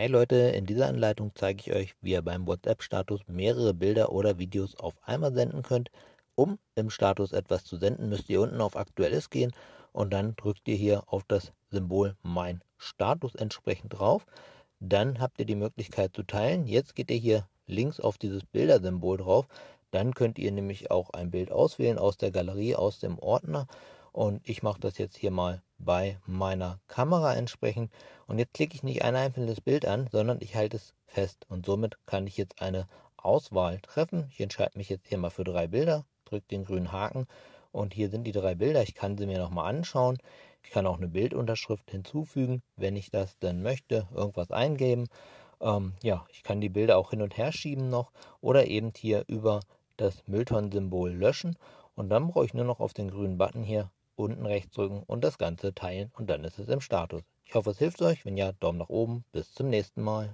Hey Leute, in dieser Anleitung zeige ich euch, wie ihr beim WhatsApp-Status mehrere Bilder oder Videos auf einmal senden könnt. Um im Status etwas zu senden, müsst ihr unten auf Aktuelles gehen und dann drückt ihr hier auf das Symbol Mein Status entsprechend drauf. Dann habt ihr die Möglichkeit zu teilen. Jetzt geht ihr hier links auf dieses Bildersymbol drauf. Dann könnt ihr nämlich auch ein Bild auswählen aus der Galerie, aus dem Ordner. Und ich mache das jetzt hier mal bei meiner Kamera entsprechen. Und jetzt klicke ich nicht ein einzelnes Bild an, sondern ich halte es fest. Und somit kann ich jetzt eine Auswahl treffen. Ich entscheide mich jetzt hier mal für drei Bilder, drücke den grünen Haken und hier sind die drei Bilder. Ich kann sie mir nochmal anschauen. Ich kann auch eine Bildunterschrift hinzufügen, wenn ich das denn möchte, irgendwas eingeben. Ähm, ja, ich kann die Bilder auch hin und her schieben noch oder eben hier über das Mülltonnen-Symbol löschen. Und dann brauche ich nur noch auf den grünen Button hier unten rechts drücken und das Ganze teilen und dann ist es im Status. Ich hoffe, es hilft euch. Wenn ja, Daumen nach oben. Bis zum nächsten Mal.